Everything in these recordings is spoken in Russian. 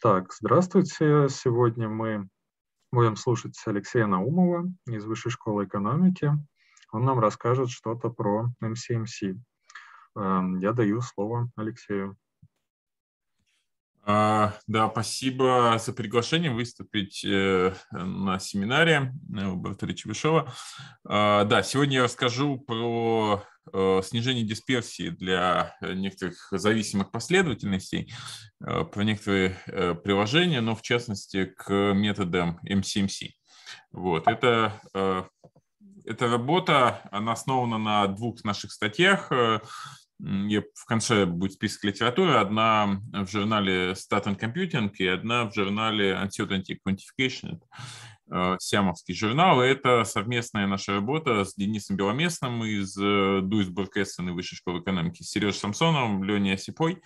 Так, здравствуйте. Сегодня мы будем слушать Алексея Наумова из Высшей школы экономики. Он нам расскажет что-то про MCMC. Я даю слово Алексею. А, да, спасибо за приглашение выступить э, на семинаре э, Бартоли Чебышева. А, да, сегодня я расскажу про э, снижение дисперсии для некоторых зависимых последовательностей, про некоторые приложения, но в частности к методам MCMC. Вот, это, эта работа, она основана на двух наших статьях в конце будет список литературы. Одна в журнале Stat and Computing и одна в журнале Uncertainty Quantification. Это сиамовский журнал. это совместная наша работа с Денисом Беломестным из Дуйсбург э, Эссен и Высшей школы экономики, с Сережей Самсоновым, Леней Осипой.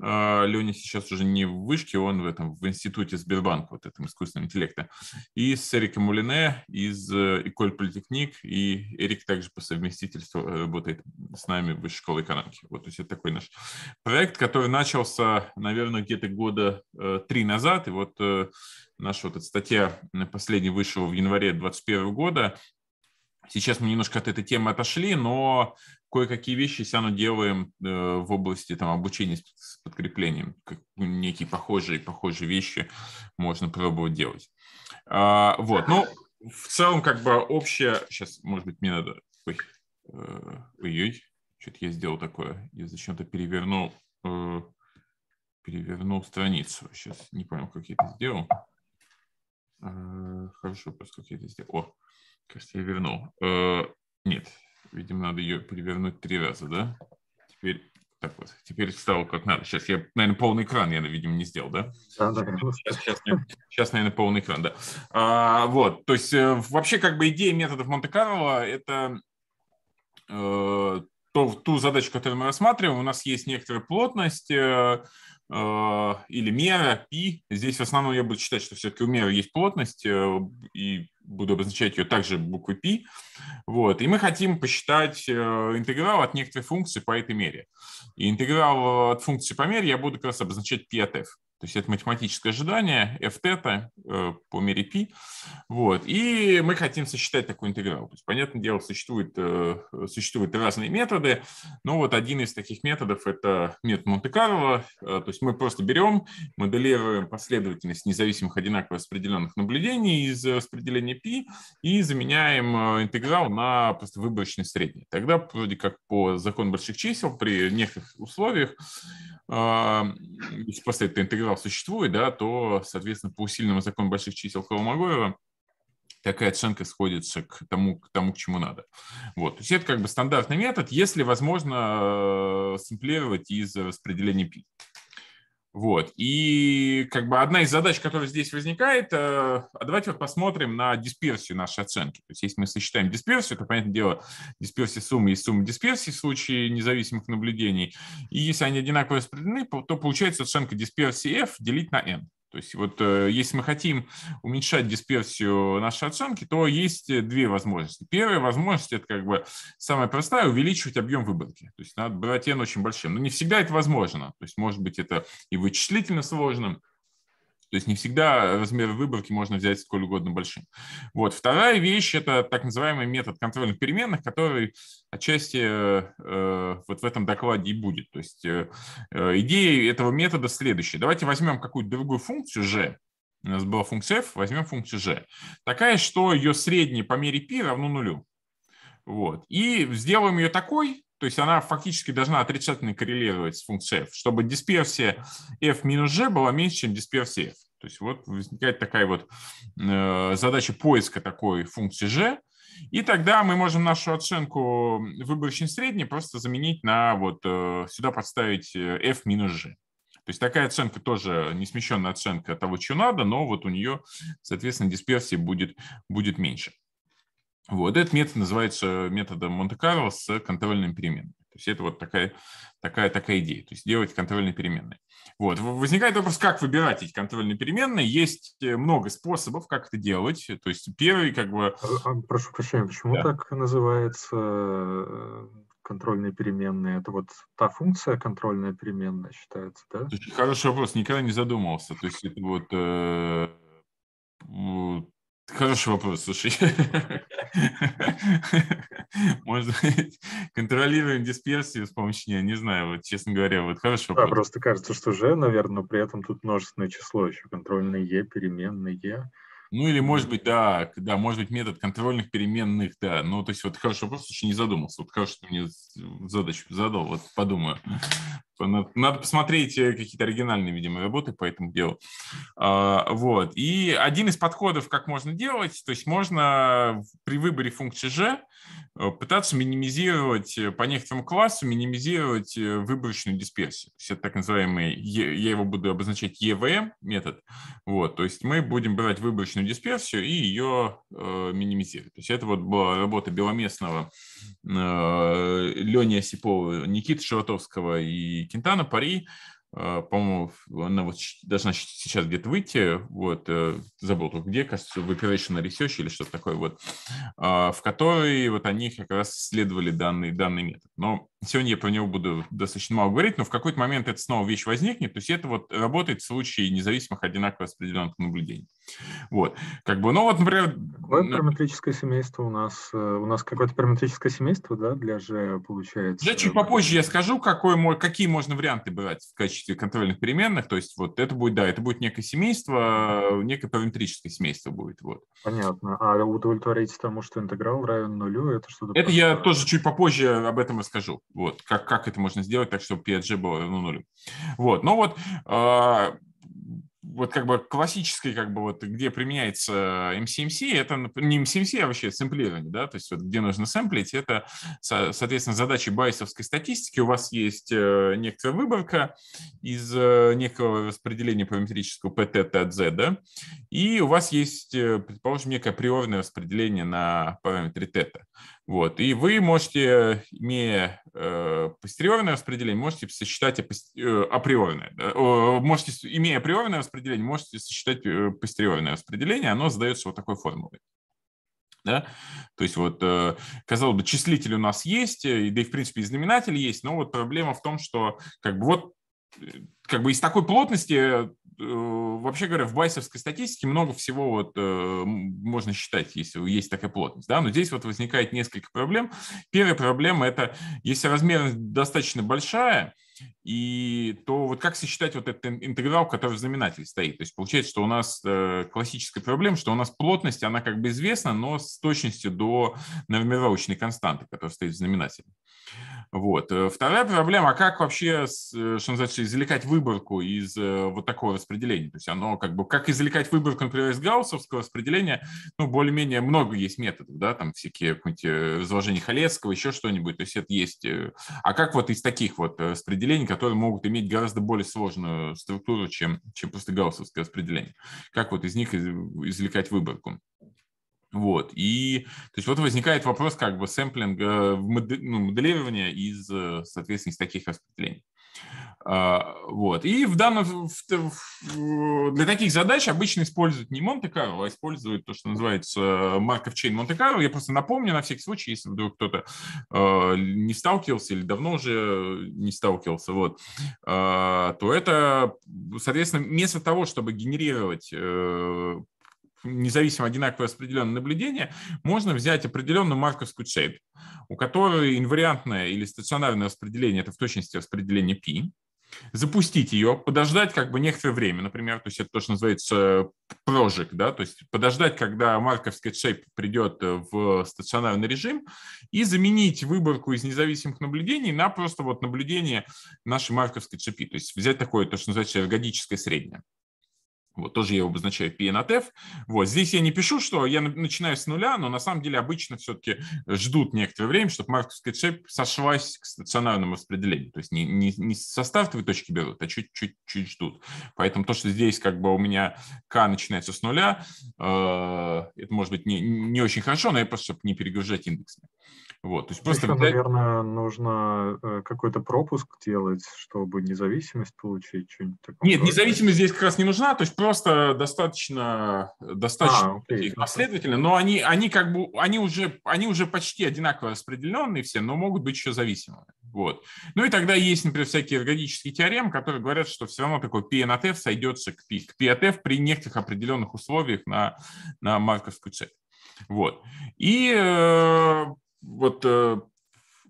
А Леня сейчас уже не в вышке, он в этом в институте Сбербанка, вот этом искусственного интеллекта. И с Эриком Мулине из э, Эколь Политехник, и Эрик также по совместительству э, работает с нами в Высшей школе экономики. Вот, то есть это такой наш проект, который начался, наверное, где-то года э, три назад, и вот наша вот эта статья последняя вышла в январе 2021 года, Сейчас мы немножко от этой темы отошли, но кое-какие вещи все равно делаем э, в области там, обучения с, подкреплением. Как, ну, некие похожие, похожие вещи можно пробовать делать. А, вот, ну, в целом, как бы общее... Сейчас, может быть, мне надо... Ой, э, ой, что-то я сделал такое. Я зачем-то перевернул, э, перевернул страницу. Сейчас не понял, как я это сделал. хорошо, просто как я это сделал. О, Кажется, я вернул. Э, нет, видимо, надо ее перевернуть три раза, да? Теперь так вот, теперь встал как надо. Сейчас я, наверное, полный экран, я, видимо, не сделал, да? Сейчас, сейчас, сейчас, наверное, полный экран, да. А, вот, то есть э, вообще как бы идея методов Монте-Карло – это э, то, ту задачу, которую мы рассматриваем. У нас есть некоторая плотность, э, э или мера, пи. Здесь в основном я буду считать, что все-таки у меры есть плотность, э, и буду обозначать ее также буквой π. Вот. И мы хотим посчитать э, интеграл от некоторой функции по этой мере. И интеграл э, от функции по мере я буду как раз обозначать π от f. То есть это математическое ожидание f тета э, по мере π. Вот. И мы хотим сосчитать такой интеграл. То есть, понятное дело, существует э, существуют разные методы, но вот один из таких методов – это метод Монте-Карло. Э, то есть мы просто берем, моделируем последовательность независимых одинаково распределенных наблюдений из распределения π и заменяем интеграл на просто выборочный средний. Тогда вроде как по закону больших чисел при некоторых условиях а, если просто этот интеграл существует, да, то, соответственно, по усиленному закону больших чисел Холмогорова такая оценка сходится к тому, к тому, к чему надо. Вот. То есть это как бы стандартный метод, если возможно э, сэмплировать из распределения пи. Вот. И как бы одна из задач, которая здесь возникает, э, а давайте вот посмотрим на дисперсию нашей оценки. То есть если мы сочетаем дисперсию, то, понятное дело, дисперсия суммы и сумма дисперсии в случае независимых наблюдений. И если они одинаково распределены, то получается оценка дисперсии F делить на N. То есть вот э, если мы хотим уменьшать дисперсию нашей оценки, то есть две возможности. Первая возможность – это как бы самая простая – увеличивать объем выборки. То есть надо брать n очень большим. Но не всегда это возможно. То есть может быть это и вычислительно сложным, то есть не всегда размеры выборки можно взять сколь угодно большим. Вот. Вторая вещь – это так называемый метод контрольных переменных, который отчасти э, э вот в этом докладе и будет. То есть э, э, идея этого метода следующая. Давайте возьмем какую-то другую функцию g, у нас была функция f, возьмем функцию g. Такая, что ее средняя по мере π равно нулю. Вот. И сделаем ее такой, то есть она фактически должна отрицательно коррелировать с функцией f, чтобы дисперсия f минус g была меньше, чем дисперсия f. То есть вот возникает такая вот э, задача поиска такой функции g, и тогда мы можем нашу оценку выборочной средней просто заменить на вот э, сюда подставить э, f минус g. То есть такая оценка тоже не смещенная оценка того, что надо, но вот у нее, соответственно, дисперсия будет, будет меньше. Вот этот метод называется методом Монте-Карло с контрольными переменными. То есть это вот такая, такая, такая идея, то есть делать контрольные переменные. Вот. Возникает вопрос, как выбирать эти контрольные переменные. Есть э, много способов, как это делать. То есть первый как бы... А, а, прошу прощения, почему да. так называется э, контрольные переменные? Это вот та функция контрольная переменная считается, да? Очень хороший вопрос, никогда не задумывался. То есть это вот э, Хороший вопрос, слушай. Может быть, контролируем дисперсию с помощью нее, не знаю, вот, честно говоря, вот хороший вопрос. Да, просто кажется, что же, наверное, но при этом тут множественное число еще, контрольное Е, переменное Е. Ну или, может быть, да, да, может быть, метод контрольных переменных, да. Ну, то есть, вот хороший вопрос, еще не задумался. Вот хорошо, что ты мне задачу задал, вот подумаю. Типа, надо, надо посмотреть э, какие-то оригинальные, видимо, работы по этому делу. А, вот. И один из подходов, как можно делать, то есть можно при выборе функции g э, пытаться минимизировать э, по некоторому классу, минимизировать выборочную дисперсию. То есть это так называемый, я его буду обозначать EVM метод. Вот, то есть мы будем брать выборочную дисперсию и ее э, минимизировать. То есть это вот была работа Беломестного, э, Лени Осипова, Никиты Широтовского и Кентана, Пари, э, по-моему, она вот должна сейчас где-то выйти, вот, э, забыл тут где, кажется, в Operational Research или что-то такое, вот, а, в которой вот они как раз исследовали данный, данный метод. Но Сегодня я про него буду достаточно мало говорить, но в какой-то момент эта снова вещь возникнет. То есть это вот работает в случае независимых одинаково распределенных наблюдений. Вот. Как бы, ну вот, например... Какое параметрическое семейство у нас? Э, у нас какое-то параметрическое семейство, да, для же получается? Уже чуть попозже я скажу, какой какие можно варианты брать в качестве контрольных переменных. То есть вот это будет, да, это будет некое семейство, э, некое параметрическое семейство будет. Вот. Понятно. А удовлетворить тому, что интеграл равен нулю, это что-то... Это просто... я тоже чуть попозже об этом расскажу. Вот, как, как это можно сделать так, чтобы PSG было равно ну, нулю. Вот, но ну вот э, вот как бы классический как бы вот где применяется MCMC, это не MCMC, а вообще сэмплирование, да, то есть вот где нужно сэмплить, это, соответственно, задачи байсовской статистики. У вас есть э, некоторая выборка из э, некого распределения полиметрического PT от Z, да, и у вас есть, э, предположим, некое приорное распределение на параметре тета. Вот. И вы можете, имея э, постериорное распределение, можете сочетать э, априорное. Да? Можете, имея априорное распределение, можете сочетать э, постериорное распределение. Оно задается вот такой формулой. Да? То есть вот, э, казалось бы, числитель у нас есть, и, э, да и в принципе и знаменатель есть, но вот проблема в том, что как бы вот как бы из такой плотности Э, вообще говоря, в байсовской статистике много всего вот э, можно считать, если есть такая плотность, да, но здесь вот возникает несколько проблем. Первая проблема – это если размерность достаточно большая – и то вот как сочетать вот этот интеграл, который в знаменателе стоит. То есть получается, что у нас э, классическая проблема, что у нас плотность, она как бы известна, но с точностью до нормировочной константы, которая стоит в знаменателе. Вот. Э, вторая проблема, а как вообще, э, что называется, извлекать выборку из вот такого распределения? То есть оно как бы, как извлекать выборку, например, из гауссовского распределения, ну, более-менее много есть методов, да, там всякие какие-нибудь разложения Халецкого, еще что-нибудь, то есть это есть. А как вот из таких вот распределений распределения, которые могут иметь гораздо более сложную структуру, чем, чем просто гауссовское распределение. Как вот из них извлекать выборку? Вот, и, то есть вот возникает вопрос как бы сэмплинга, э, ну, моделирования из, э, соответственно, из таких распределений. А, вот. И в данном, для таких задач обычно используют не Монте-Карло, а используют то, что называется Марков чейн Монте-Карло. Я просто напомню на всякий случай, если вдруг кто-то э, не сталкивался или давно уже не сталкивался, вот, а, то это, соответственно, вместо того, чтобы генерировать э, независимо одинаково распределенное наблюдение, можно взять определенную марковскую цепь, у которой инвариантное или стационарное распределение – это в точности распределение π, запустить ее, подождать как бы некоторое время, например, то есть это то, что называется э, прожиг, да, то есть подождать, когда марковская шейп придет в стационарный режим и заменить выборку из независимых наблюдений на просто вот наблюдение нашей марковской цепи, то есть взять такое, то, что называется эргодическое среднее. Вот, тоже я его обозначаю P на TF. Вот, здесь я не пишу, что я начинаю с нуля, но на самом деле обычно все-таки э, ждут некоторое время, чтобы марковская цепь сошлась к стационарному распределению. То есть не, не, не со стартовой точки берут, а чуть-чуть ждут. Поэтому то, что здесь как бы у меня К начинается с нуля, э, это может быть не, не очень хорошо, но я просто, чтобы не перегружать индексами. Вот, то есть просто... Еще, наверное, нужно э, какой-то пропуск делать, чтобы независимость получить, что-нибудь такое. Нет, независимость здесь как раз не нужна, то есть просто достаточно, э, достаточно а, таких последовательно, но они, они как бы, они уже, они уже почти одинаково распределенные все, но могут быть еще зависимыми. Вот. Ну и тогда есть, например, всякие эргодические теоремы, которые говорят, что все равно такой P сойдется к P, к P от F при некоторых определенных условиях на, на марковскую цепь. Вот. И э, вот э,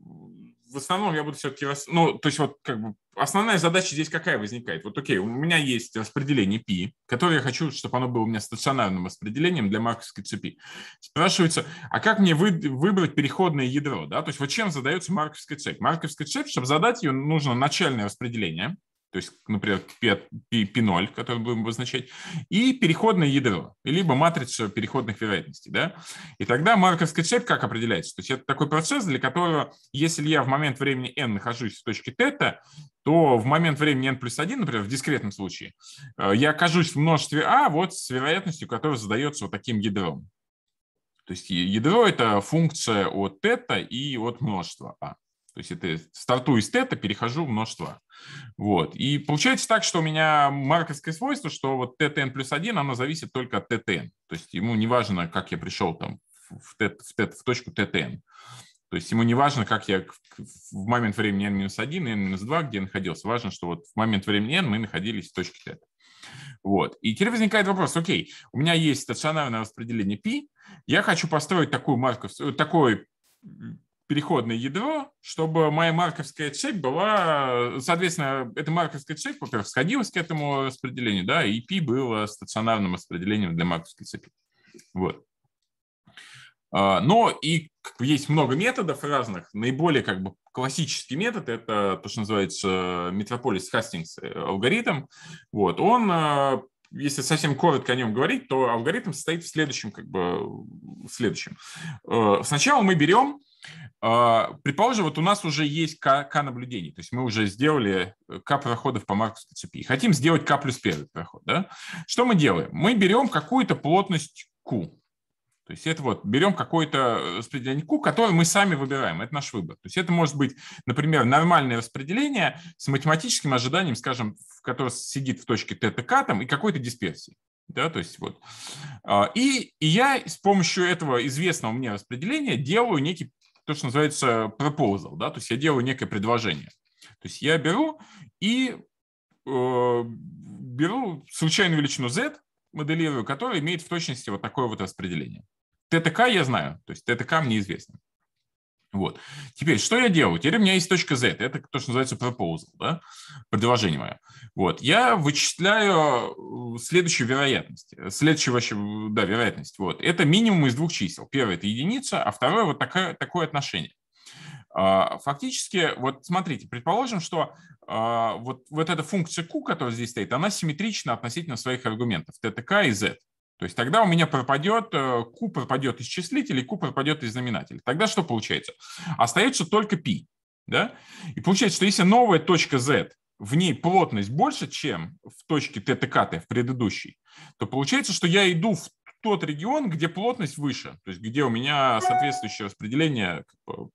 в основном я буду все-таки... Ну, то есть вот как бы основная задача здесь какая возникает? Вот окей, у меня есть распределение Пи, которое я хочу, чтобы оно было у меня стационарным распределением для марковской цепи. Спрашивается, а как мне вы... выбрать переходное ядро? Да? То есть вот чем задается марковская цепь? Марковская цепь, чтобы задать ее, нужно начальное распределение, то есть, например, P0, который будем обозначать, и переходное ядро, либо матрицу переходных вероятностей. Да? И тогда марковская цепь как определяется? То есть это такой процесс, для которого, если я в момент времени n нахожусь в точке θ, то в момент времени n плюс 1, например, в дискретном случае, э, я окажусь в множестве а вот с вероятностью, которая задается вот таким ядром. То есть ядро – это функция от θ и от множества а. То есть это стартую из тета, перехожу в множество. Вот. И получается так, что у меня марковское свойство, что вот ttn плюс 1, оно зависит только от ttn. То есть ему не важно, как я пришел там в, тет, в, тет, в точку ttn. То есть ему не важно, как я в момент времени n-1, n-2, где находился. Важно, что вот в момент времени n мы находились в точке тета. Вот. И теперь возникает вопрос, окей, у меня есть стационарное распределение π, я хочу построить такую марковскую, э, такой переходное ядро, чтобы моя марковская цепь была, соответственно, эта марковская цепь, во-первых, сходилась к этому распределению, да, и пи было стационарным распределением для марковской цепи. Вот. А, но и есть много методов разных. Наиболее как бы классический метод – это то, что называется метрополис э, Хастингс э, алгоритм. Вот. Он э, если совсем коротко о нем говорить, то алгоритм состоит в следующем, как бы, в следующем. Сначала мы берем а, предположим, вот у нас уже есть К, наблюдений, то есть мы уже сделали э, К проходов по марковской цепи. Хотим сделать К плюс первый проход. Да? Что мы делаем? Мы берем какую-то плотность Q. То есть это вот берем какое-то э, распределение Q, которое мы сами выбираем. Это наш выбор. То есть это может быть, например, нормальное распределение с математическим ожиданием, скажем, в которое сидит в точке ТТК там, и какой-то дисперсии. Да, то есть вот. А, и, и я с помощью этого известного мне распределения делаю некий то, что называется proposal, да, то есть я делаю некое предложение. То есть я беру и э, беру случайную величину z, моделирую, которая имеет в точности вот такое вот распределение. ТТК я знаю, то есть ТТК мне известно. Вот. Теперь, что я делаю? Теперь у меня есть точка Z. Это то, что называется proposal, да? предложение мое. Вот. Я вычисляю э, следующую вероятность. Следующую вообще, э, да, вероятность. Вот. Это минимум из двух чисел. Первое – это единица, а второе – вот такое, такое отношение. А, фактически, вот смотрите, предположим, что а, вот, вот эта функция Q, которая здесь стоит, она симметрична относительно своих аргументов ТТК и Z. То есть тогда у меня пропадет, э, Q пропадет из числителя, Q пропадет из знаменателя. Тогда что получается? Остается только π, Да? И получается, что если новая точка Z, в ней плотность больше, чем в точке ТТКТ, в предыдущей, то получается, что я иду в тот регион, где плотность выше, то есть где у меня соответствующее распределение,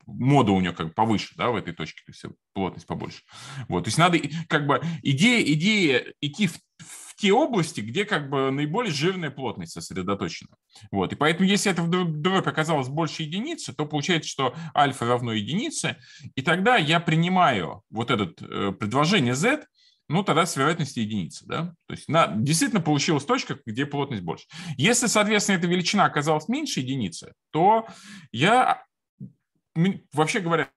мода у нее как бы повыше, да, в этой точке, то есть плотность побольше. Вот, то есть надо как бы идея, идея идти в, в те области, где как бы наиболее жирная плотность сосредоточена. Вот. И поэтому, если это вдруг оказалось больше единицы, то получается, что альфа равно единице, и тогда я принимаю вот это э, предложение z, ну, тогда с вероятностью единицы, да? То есть на, действительно получилась точка, где плотность больше. Если, соответственно, эта величина оказалась меньше единицы, то я, вообще говоря,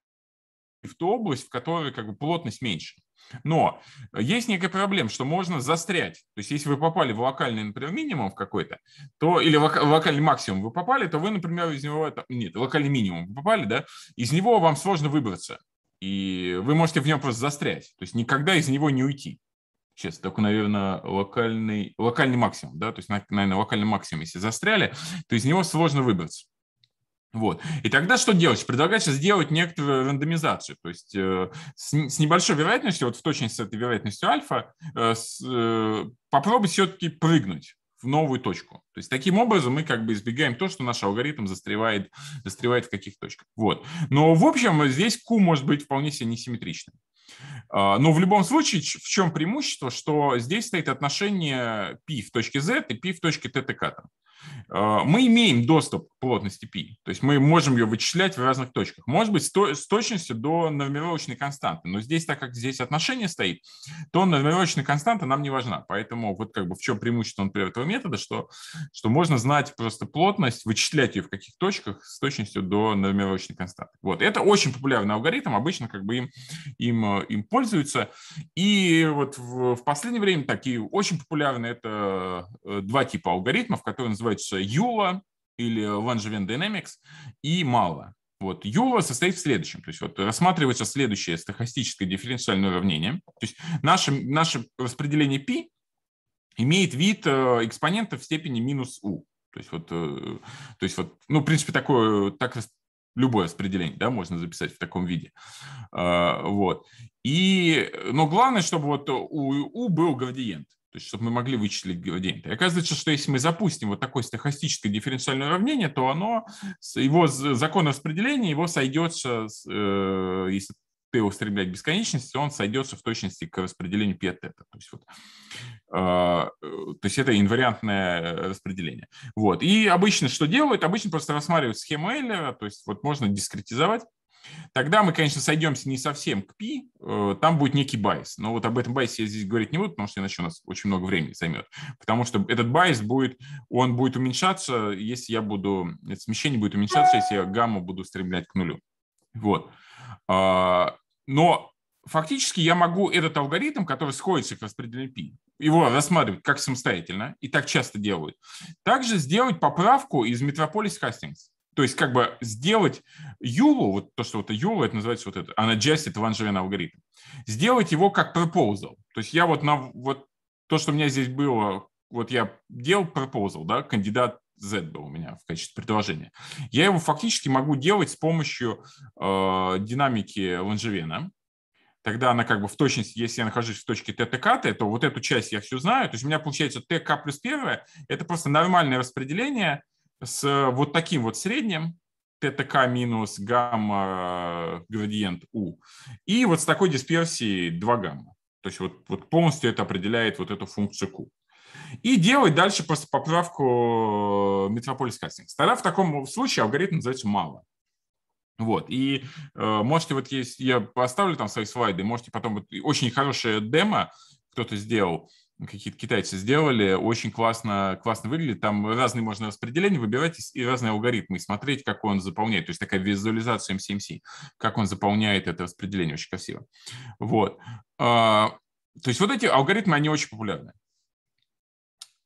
в ту область, в которой как бы плотность меньше. Но есть некая проблема, что можно застрять. То есть, если вы попали в локальный, например, минимум какой-то, то или в локальный максимум вы попали, то вы, например, из него... Нет, локальный минимум вы попали, да? Из него вам сложно выбраться. И вы можете в нем просто застрять. То есть, никогда из него не уйти. Сейчас, только, наверное, локальный, локальный максимум, да, то есть, наверное, локальный максимум, если застряли, то из него сложно выбраться. Вот. И тогда что делать? Предлагается сделать некоторую рандомизацию. То есть э, с, с небольшой вероятностью, вот в точности с этой вероятностью альфа, э, с, э, попробовать все-таки прыгнуть в новую точку. То есть таким образом мы как бы избегаем то, что наш алгоритм застревает, застревает в каких точках. Вот. Но в общем здесь Q может быть вполне себе несимметричным. А, но в любом случае, в чем преимущество, что здесь стоит отношение π в точке z и π в точке θ катом. Э, мы имеем доступ к плотности π, то есть мы можем ее вычислять в разных точках. Может быть, с точностью до нормировочной константы, но здесь, так как здесь отношение стоит, то нормировочная константа нам не важна. Поэтому вот как бы в чем преимущество, например, этого метода, что, что можно знать просто плотность, вычислять ее в каких точках с точностью до нормировочной константы. Вот. Это очень популярный алгоритм, обычно как бы им, им, э, им пользуются. И вот в, в последнее время такие очень популярные это э, два типа алгоритмов, которые называются делаются Юла или Langevin Dynamics и мало. Вот Юла состоит в следующем. То есть вот рассматривается следующее стохастическое дифференциальное уравнение. То есть наше, наше распределение π имеет вид э, экспонента в степени минус u. То есть вот, э, то есть вот, ну, в принципе, такое, так любое распределение, да, можно записать в таком виде. Э, вот. И, но главное, чтобы вот у У был градиент то есть чтобы мы могли вычислить градиенты. И оказывается, что если мы запустим вот такое стохастическое дифференциальное уравнение, то оно, его закон распределения, его сойдется, э, если ты его стремлять к бесконечности, он сойдется в точности к распределению пи от тета. То есть, вот, а, э, то есть это инвариантное распределение. Вот. И обычно что делают? Обычно просто рассматривают схему Эйлера, то есть вот можно дискретизовать Тогда мы, конечно, сойдемся не совсем к пи, э, там будет некий байс. Но вот об этом байсе я здесь говорить не буду, потому что иначе у нас очень много времени займет. Потому что этот байс будет, он будет уменьшаться, если я буду, смещение будет уменьшаться, если я гамму буду стремлять к нулю. Вот. А, но фактически я могу этот алгоритм, который сходится к распределению Пи, его рассматривать как самостоятельно, и так часто делают, также сделать поправку из Metropolis Hastings. То есть как бы сделать Юлу, вот то, что вот Юла, это называется вот это, она джастит Evangelion алгоритм, сделать его как proposal. То есть я вот на вот то, что у меня здесь было, вот я делал proposal, да, кандидат Z был у меня в качестве предложения. Я его фактически могу делать с помощью э, динамики Ланжевена. Тогда она как бы в точности, если я нахожусь в точке ТТК, то вот эту часть я все знаю. То есть у меня получается ТК плюс первое – это просто нормальное распределение – с э, вот таким вот средним, ТТК минус гамма э, градиент У и вот с такой дисперсией 2 гамма. То есть вот, вот полностью это определяет вот эту функцию Q. И делать дальше просто поправку Metropolis э, Castings. Тогда в таком случае алгоритм называется мало. Вот, и э, можете, вот есть, я поставлю там свои слайды, можете потом, вот, очень хорошее демо кто-то сделал, какие-то китайцы сделали, очень классно, классно выглядит. Там разные можно распределения выбирать и разные алгоритмы, и смотреть, как он заполняет. То есть такая визуализация MCMC, как он заполняет это распределение, очень красиво. Вот. А, то есть вот эти алгоритмы, они очень популярны.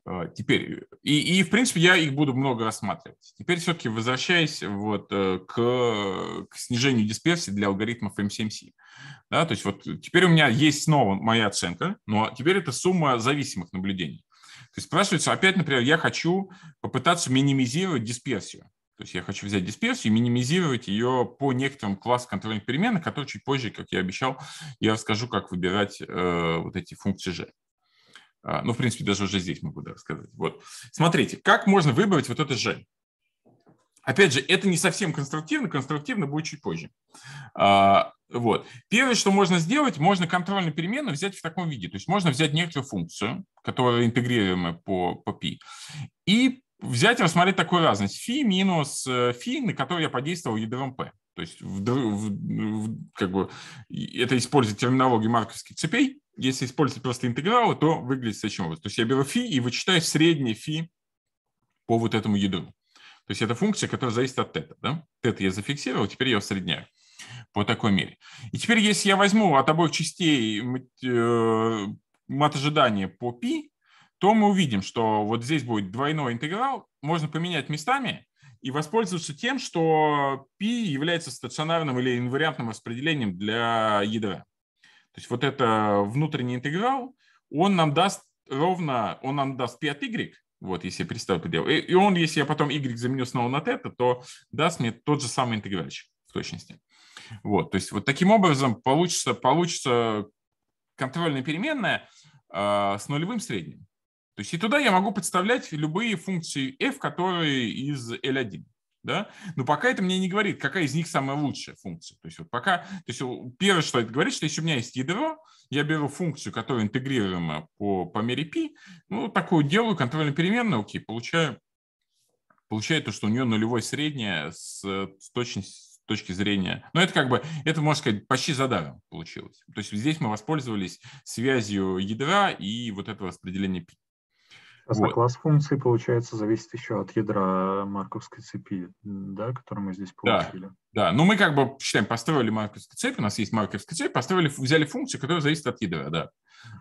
А, теперь, и, и, в принципе, я их буду много рассматривать. Теперь все-таки возвращаясь вот э, к, к снижению дисперсии для алгоритмов MCMC. Да, то есть вот теперь у меня есть снова моя оценка, но теперь это сумма зависимых наблюдений. То есть спрашивается, опять, например, я хочу попытаться минимизировать дисперсию. То есть я хочу взять дисперсию и минимизировать ее по некоторым классам контрольных переменных, которые чуть позже, как я обещал, я расскажу, как выбирать э, вот эти функции G. А, ну, в принципе, даже уже здесь могу да, рассказать. Вот. Смотрите, как можно выбрать вот это же? Опять же, это не совсем конструктивно, конструктивно будет чуть позже. А, вот. Первое, что можно сделать, можно контрольную переменную взять в таком виде. То есть можно взять некоторую функцию, которая интегрируемая по, по π, и взять и рассмотреть такую разность. Фи минус э, фи, на которую я подействовал ядром p. То есть в, в, в, как бы, это использует терминологию марковских цепей если использовать просто интегралы, то выглядит следующим образом. То есть я беру фи и вычитаю среднее фи по вот этому ядру. То есть это функция, которая зависит от тета. Да? Тета я зафиксировал, теперь я усредняю по такой мере. И теперь, если я возьму от обоих частей э, мат ожидания по пи, то мы увидим, что вот здесь будет двойной интеграл, можно поменять местами и воспользоваться тем, что пи является стационарным или инвариантным распределением для ядра. То есть вот это внутренний интеграл, он нам даст ровно, он нам даст 5y, вот, если я представил предел. И, и он, если я потом y заменю снова на тета, то даст мне тот же самый интегральчик в точности. Вот, то есть вот таким образом получится, получится контрольная переменная э, с нулевым средним. То есть и туда я могу подставлять любые функции f, которые из L1 да, но пока это мне не говорит, какая из них самая лучшая функция. То есть вот пока, то есть первое, что это говорит, что если у меня есть ядро, я беру функцию, которая интегрируема по, по мере π, ну, такую делаю контрольно переменную, окей, получаю, получаю то, что у нее нулевое среднее с, с точностью точки зрения. Но ну, это как бы, это, можно сказать, почти за получилось. То есть здесь мы воспользовались связью ядра и вот этого распределения пи. Вот. класс функций, получается, зависит еще от ядра марковской цепи, да, которую мы здесь получили. Да, да. ну мы как бы, считаем, построили марковскую цепь, у нас есть марковская цепь, построили, взяли функцию, которая зависит от ядра, да.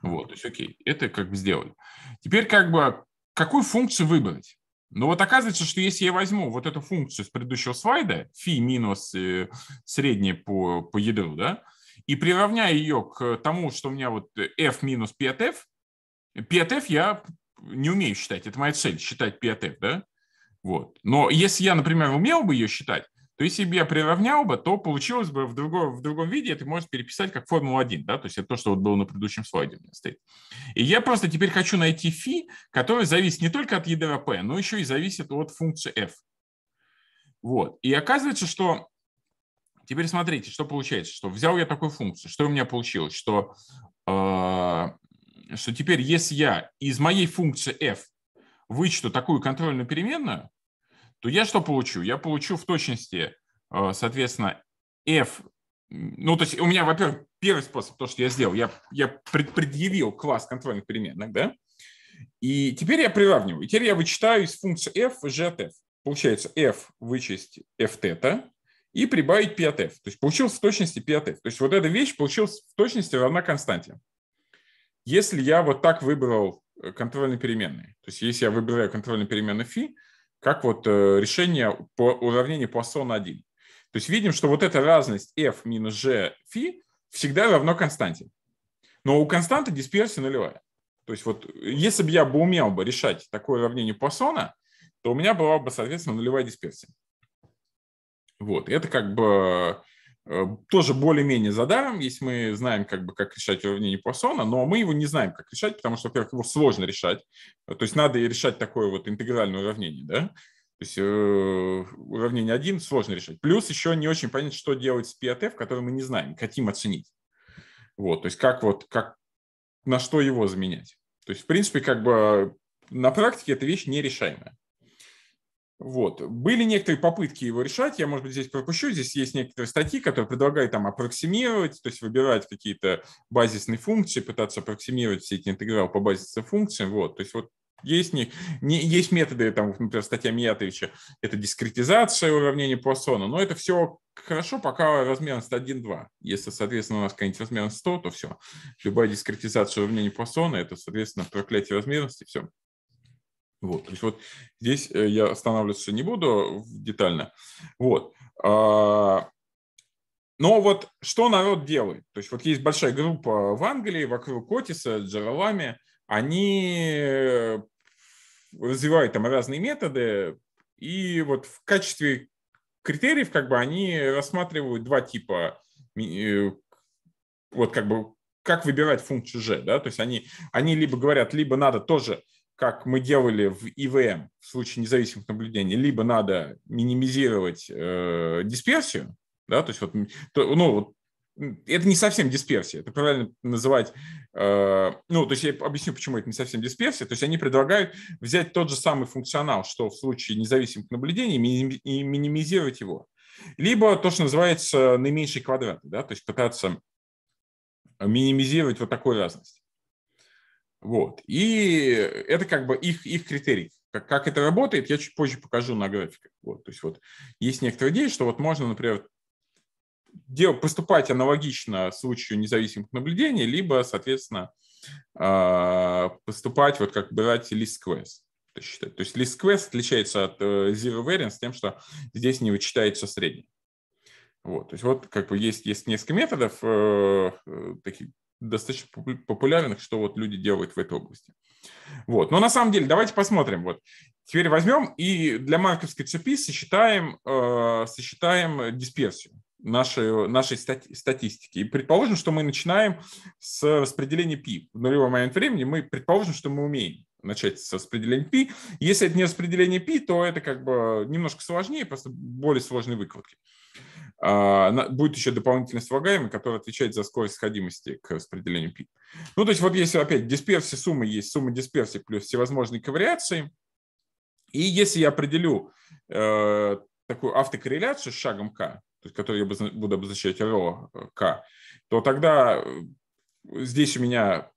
Вот, то есть окей, это как бы сделали. Теперь как бы, какую функцию выбрать? Но ну, вот оказывается, что если я возьму вот эту функцию с предыдущего слайда, фи минус э, среднее по, по ядру, да, и приравняю ее к тому, что у меня вот э, f минус 5f, 5f я не умею считать, это моя цель, считать PATF, да? Вот. Но если я, например, умел бы ее считать, то если бы я приравнял бы, то получилось бы в, другом, в другом виде, это можно переписать как Формулу-1, да, то есть это то, что вот было на предыдущем слайде у меня стоит. И я просто теперь хочу найти фи, который зависит не только от ядра P, но еще и зависит от функции f. Вот. И оказывается, что теперь смотрите, что получается, что взял я такую функцию, что у меня получилось, что а, что теперь, если я из моей функции f вычту такую контрольную переменную, то я что получу? Я получу в точности, э, соответственно, f. Ну, то есть у меня, во-первых, первый способ, то, что я сделал, я, я предъявил класс контрольных переменных, да? И теперь я приравниваю. И теперь я вычитаю из функции f g от f. Получается f вычесть f тета и прибавить p от f. То есть получилось в точности p от f. То есть вот эта вещь получилась в точности равна константе. Если я вот так выбрал э, контрольные переменные, то есть если я выбираю контрольные переменные фи, как вот э, решение по уравнению Пуассон 1. То есть видим, что вот эта разность f минус g фи всегда равно константе. Но у константы дисперсия нулевая. То есть вот э, если бы я бы умел бы решать такое уравнение Пуассона, то у меня была бы, соответственно, нулевая дисперсия. Вот, это как бы Э, тоже более-менее задаром, если мы знаем, как бы, как решать уравнение Пуассона, но мы его не знаем, как решать, потому что, во-первых, его сложно решать, э, то есть надо решать такое вот интегральное уравнение, да, то есть э, уравнение 1 сложно решать. Плюс еще не очень понятно, что делать с PAT, в котором мы не знаем, хотим оценить. Вот, то есть как вот, как, на что его заменять. То есть, в принципе, как бы э, на практике эта вещь нерешаемая. Вот. Были некоторые попытки его решать, я, может быть, здесь пропущу, здесь есть некоторые статьи, которые предлагают там аппроксимировать, то есть выбирать какие-то базисные функции, пытаться аппроксимировать все эти интегралы по базисным функциям, вот, то есть вот есть, не, не, есть методы, там, например, статья Миятовича, это дискретизация уравнения Пуассона, но это все хорошо, пока размерность 1,2. Если, соответственно, у нас какая-нибудь размерность 100, то все. Любая дискретизация уравнения Пуассона – это, соответственно, проклятие размерности, все. Вот, то есть вот здесь э, я останавливаться не буду детально. Вот. А, но вот что народ делает? То есть вот есть большая группа в Англии вокруг Котиса, Джералами, они э, развивают там разные методы, и вот в качестве критериев как бы они рассматривают два типа, э, вот как бы как выбирать функцию g, да, то есть они, они либо говорят, либо надо тоже как мы делали в ИВМ в случае независимых наблюдений, либо надо минимизировать э, дисперсию, да, то есть вот, то, ну, вот это не совсем дисперсия, это правильно называть, э, ну, то есть я объясню, почему это не совсем дисперсия, то есть они предлагают взять тот же самый функционал, что в случае независимых наблюдений, и минимизировать его. Либо то, что называется наименьший квадрат, да, то есть пытаться минимизировать вот такую разность. Вот. И это как бы их, их критерий. Как, как это работает, я чуть позже покажу на графике. Вот. То есть вот есть некоторые идеи, что вот можно, например, дел, поступать аналогично случаю независимых наблюдений, либо, соответственно, а, поступать, вот как брать лист квест. То есть list quest отличается от э, zero variance тем, что здесь не вычитается средний. Вот, то есть вот как бы есть, есть несколько методов, э, э таких достаточно популярных, что вот люди делают в этой области. Вот. Но на самом деле, давайте посмотрим. Вот. Теперь возьмем и для марковской цепи сочетаем, э, сочетаем дисперсию нашей, нашей стати статистики. И предположим, что мы начинаем с распределения π. В нулевой момент времени мы предположим, что мы умеем начать с распределения π. Если это не распределение π, то это как бы немножко сложнее, просто более сложные выкладки. Э, а, будет еще дополнительный слагаемый, который отвечает за скорость сходимости к распределению π. Ну, то есть вот если опять дисперсия суммы есть, сумма дисперсии плюс всевозможные ковариации. И если я определю э, такую автокорреляцию с шагом k, то есть, который я буду обозначать ρ k, э, то тогда э, здесь у меня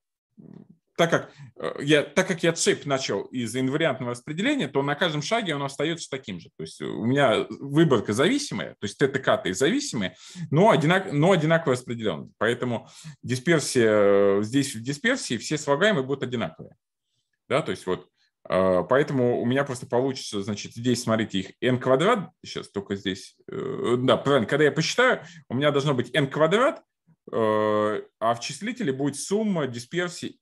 так как э, я, так как я цепь начал из инвариантного распределения, то на каждом шаге он остается таким же. То есть у меня выборка зависимая, то есть ТТК-то зависимые, но, одинак, но одинаково распределенные. Поэтому дисперсия э, здесь в дисперсии все слагаемые будут одинаковые. Да, то есть вот э, Поэтому у меня просто получится, значит, здесь, смотрите, их n квадрат, сейчас только здесь, да, правильно, когда я посчитаю, у меня должно быть n квадрат, а в числителе будет сумма дисперсии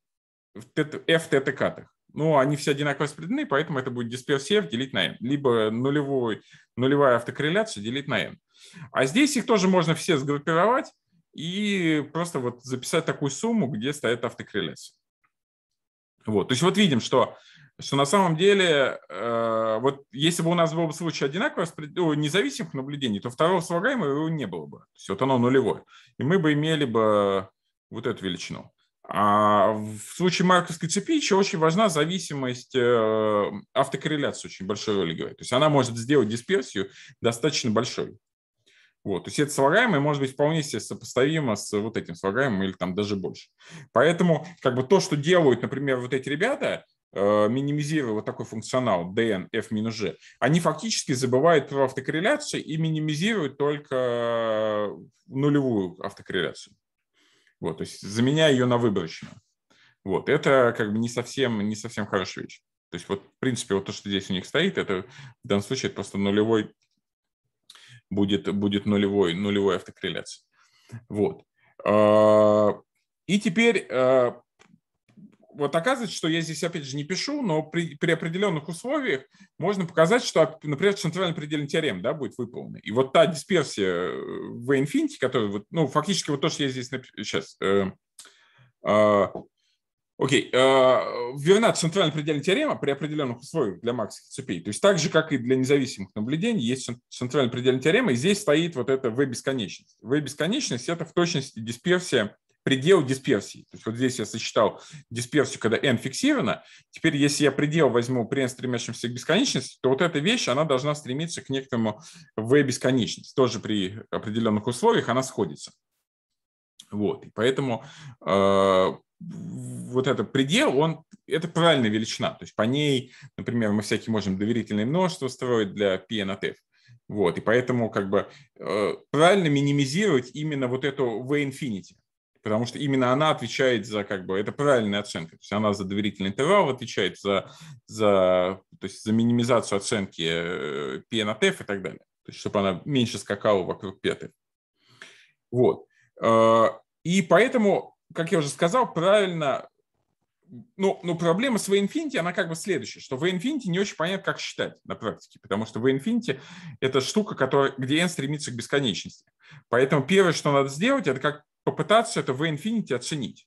в F-ТТК-тах. Э, ну, они все одинаково распределены, поэтому это будет disperse F делить на N. Либо нулевой, нулевая автокорреляция делить на N. А здесь их тоже можно все сгруппировать и просто вот записать такую сумму, где стоит автокорреляция. Вот, то есть вот видим, что, что на самом деле, э, вот если бы у нас был бы случай одинаково распред... Ну, независимых наблюдений, то второго слагаемого его не было бы. То есть вот оно нулевое. И мы бы имели бы вот эту величину. А в случае марковской цепи еще очень важна зависимость, э, автокорреляция очень большой роли играет. То есть она может сделать дисперсию достаточно большой. Вот. То есть это слагаемое может быть вполне себе сопоставимо с вот этим слагаемым или там даже больше. Поэтому как бы то, что делают, например, вот эти ребята, э, минимизируя вот такой функционал dn f минус g, они фактически забывают про автокорреляцию и минимизируют только э, нулевую автокорреляцию. Вот, то есть заменяя ее на выборочную. Вот, это как бы не совсем, не совсем хорошая вещь. То есть вот, в принципе, вот то, что здесь у них стоит, это в данном случае это просто нулевой, будет, будет нулевой, нулевой автокорреляция. Вот. А, и теперь а, вот оказывается, что я здесь, опять же, не пишу, но при, при определенных условиях можно показать, что, например, центральный предельный теорем да, будет выполнен. И вот та дисперсия э, в инфинити, которая, вот, ну, фактически вот то, что я здесь напишу сейчас. Э, а, э, Окей, okay. верна центральная предельная теорема при определенных условиях для максовых цепей. То есть так же, как и для независимых наблюдений, есть центральная предельная теорема, и здесь стоит вот эта V-бесконечность. V-бесконечность – это в точности дисперсия предел дисперсии. То есть вот здесь я сочетал дисперсию, когда n фиксировано. Теперь, если я предел возьму при n стремящемся к бесконечности, то вот эта вещь, она должна стремиться к некоторому v бесконечности. Тоже при определенных условиях она сходится. Вот, и поэтому э, вот этот предел, он, это правильная величина. То есть по ней, например, мы всякие можем доверительные множества строить для p на t. Вот, и поэтому как бы э, правильно минимизировать именно вот эту v infinity потому что именно она отвечает за, как бы, это правильная оценка, то есть она за доверительный интервал отвечает за, за, то есть за минимизацию оценки э, P на TF и так далее, то есть чтобы она меньше скакала вокруг петы. Вот. Э, и поэтому, как я уже сказал, правильно ну, но ну, проблема с V-Infinity, она как бы следующая, что V-Infinity не очень понятно, как считать на практике, потому что V-Infinity – это штука, которая, где n стремится к бесконечности. Поэтому первое, что надо сделать, это как попытаться это в Infinity оценить.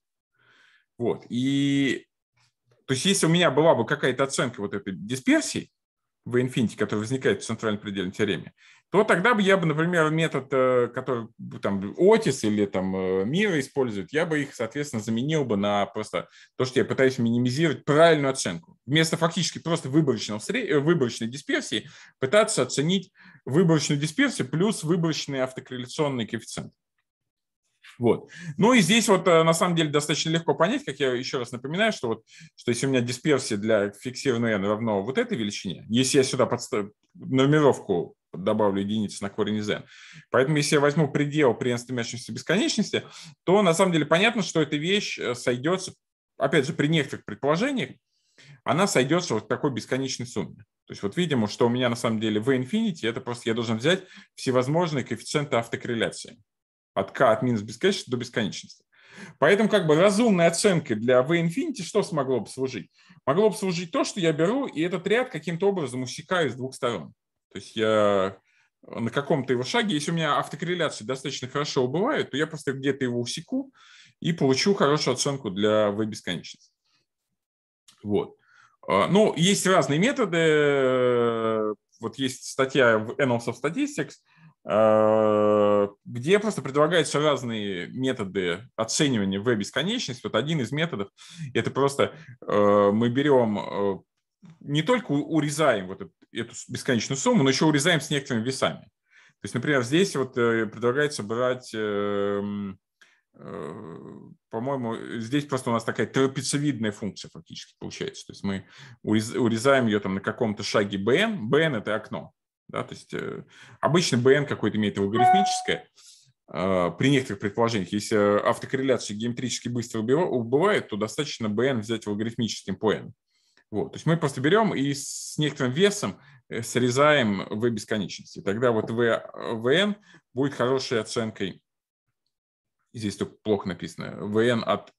Вот. И то есть если у меня была бы какая-то оценка вот этой дисперсии в Infinity, которая возникает в центральной предельной теореме, то тогда бы я бы, например, метод, э, который там Отис или там э, Мира используют, я бы их, соответственно, заменил бы на просто то, что я пытаюсь минимизировать правильную оценку. Вместо фактически просто выборочного, э, выборочной дисперсии пытаться оценить выборочную дисперсию плюс выборочный автокорреляционный коэффициент. Вот. Ну и здесь вот э, на самом деле достаточно легко понять, как я еще раз напоминаю, что вот что если у меня дисперсия для фиксированной n равно вот этой величине, если я сюда подставлю нумеровку добавлю единицу на корень из n. Поэтому если я возьму предел при n стремящемся бесконечности, то на самом деле понятно, что эта вещь э, сойдется, опять же, при некоторых предположениях, она сойдется вот к такой бесконечной сумме. То есть вот видимо, что у меня на самом деле в инфинити, это просто я должен взять всевозможные коэффициенты автокорреляции от k от минус бесконечности до бесконечности. Поэтому как бы разумной оценкой для V infinity что смогло бы служить? Могло бы служить то, что я беру и этот ряд каким-то образом усекаю с двух сторон. То есть я э, на каком-то его шаге, если у меня автокорреляции достаточно хорошо убывают, то я просто где-то его усеку и получу хорошую оценку для V бесконечности. Вот. Э, ну, есть разные методы. Э, вот есть статья в Annals of Statistics – Э, где просто предлагаются разные методы оценивания в бесконечности Вот один из методов – это просто э, мы берем, э, не только урезаем вот эту, эту бесконечную сумму, но еще урезаем с некоторыми весами. То есть, например, здесь вот предлагается брать, эм, по-моему, здесь просто у нас такая трапециевидная функция фактически получается. То есть мы урезаем ее там на каком-то шаге bn, bn – это окно, да? То есть э, обычно БН какой-то имеет логарифмическое. А, при некоторых предположениях, если э, автокорреляция геометрически быстро убывает, то достаточно БН взять логарифмическим по N. Вот. То есть мы просто берем и с некоторым весом э, срезаем v бесконечности. Тогда вот v, vn будет хорошей оценкой, здесь тут плохо написано, vn от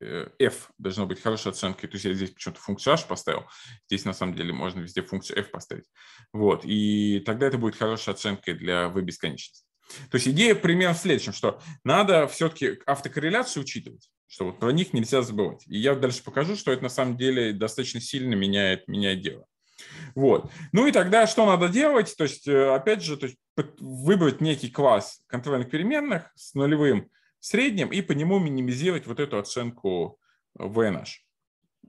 Э, f должно быть хорошей оценкой. То есть я здесь почему-то функцию h поставил. Здесь на самом деле можно везде функцию f поставить. Вот. И тогда это будет хорошей оценкой для v бесконечности. То есть идея примерно в следующем, что надо все-таки автокорреляцию учитывать, что вот про них нельзя забывать. И я дальше покажу, что это на самом деле достаточно сильно меняет, меняет дело. Вот. Ну и тогда что надо делать? То есть, э, опять же, то есть выбрать некий класс контрольных переменных с нулевым среднем и по нему минимизировать вот эту оценку э, v наш.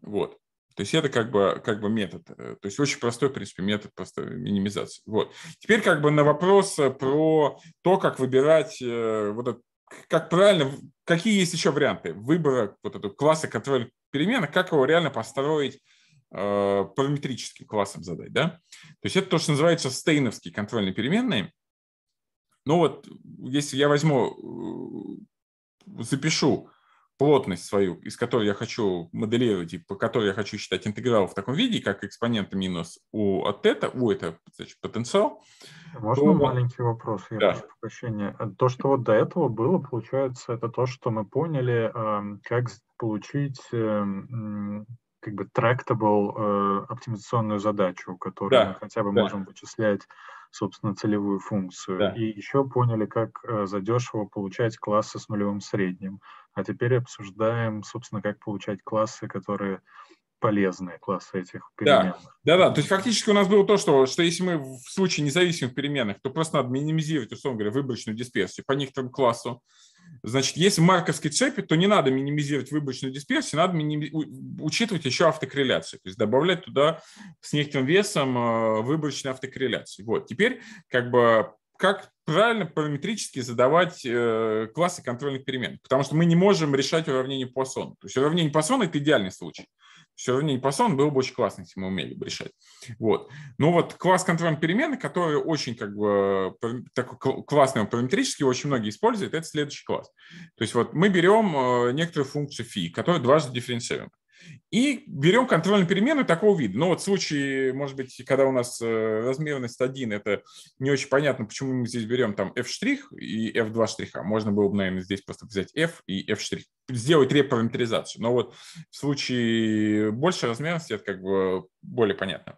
Вот. То есть это как бы, как бы метод. Э, то есть очень простой, в принципе, метод просто минимизации. Вот. Теперь как бы на вопрос э, про то, как выбирать вот это, как правильно, какие есть еще варианты выбора вот этого класса контрольных переменных, как его реально построить э, параметрическим классом задать, да? То есть это то, что называется стейновские контрольные переменные. Ну вот, если я возьму запишу плотность свою, из которой я хочу моделировать и по которой я хочу считать интеграл в таком виде, как экспонента минус у от это, у это значит, потенциал. Можно то... маленький вопрос? Я да. прошу прощения. Э, то, что вот до этого было, получается, это то, что мы поняли, эм, как получить эм, как бы tractable э, оптимизационную задачу, которую да. мы хотя бы да. можем вычислять собственно, целевую функцию. Да. И еще поняли, как э, задешево получать классы с нулевым средним. А теперь обсуждаем, собственно, как получать классы, которые полезные классы этих переменных. Да, да, да. То есть фактически у нас было то, что, что если мы в случае независимых переменных, то просто надо минимизировать, условно говоря, выборочную дисперсию по некоторому классу. Значит, если в марковской цепи, то не надо минимизировать выборочную дисперсию, надо миними... учитывать еще автокорреляцию, то есть добавлять туда с некоторым весом э, выборочной автокорреляции. Вот, теперь как бы как правильно параметрически задавать э, классы контрольных перемен, потому что мы не можем решать уравнение Пуассона. То есть уравнение Пуассона – это идеальный случай все равно не пасан был бы очень классно, если мы умели бы решать. Вот. но вот класс контрольной перемены, который очень как бы такой классный, он параметрический, очень многие используют, это следующий класс. То есть вот мы берем э, некоторую функцию фи, которая дважды дифференцируема. И берем контрольную переменную такого вида. но ну, вот в случае, может быть, когда у нас э, размерность 1, это не очень понятно, почему мы здесь берем там f' и f2'. А можно было бы, наверное, здесь просто взять f и f' сделать репараметризацию. Но вот в случае большей размерности это как бы более понятно.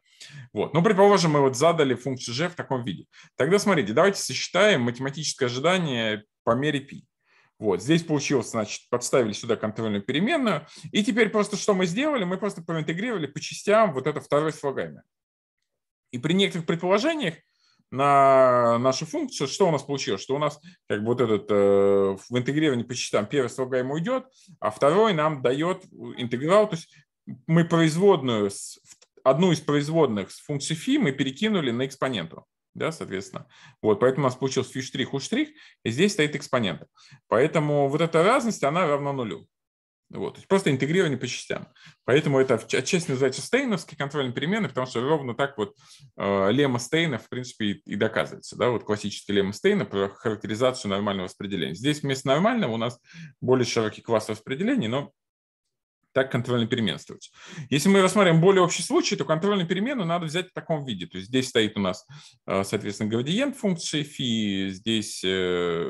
Вот. Ну, предположим, мы вот задали функцию g в таком виде. Тогда смотрите, давайте сосчитаем математическое ожидание по мере π. Вот, здесь получилось, значит, подставили сюда контрольную переменную. И теперь просто что мы сделали? Мы просто проинтегрировали по частям вот это второе слагаемое. И при некоторых предположениях на нашу функцию, что у нас получилось? Что у нас как бы вот этот э, в интегрировании по частям первый слога ему идет, а второй нам дает интеграл, то есть мы производную, одну из производных с функции фи мы перекинули на экспоненту да, соответственно. Вот, поэтому у нас получился фи штрих, у штрих, и здесь стоит экспонент. Поэтому вот эта разность, она равна нулю. Вот. Просто интегрирование по частям. Поэтому это отчасти называется стейновские контрольные перемены, потому что ровно так вот э, лемма Стейна, в принципе, и, и доказывается. Да? Вот классический лемма Стейна про характеризацию нормального распределения. Здесь вместо нормального у нас более широкий класс распределений, но так контрольно переменствовать. Если мы рассмотрим более общий случай, то контрольную перемену надо взять в таком виде. То есть здесь стоит у нас, э, соответственно, градиент функции фи, здесь э,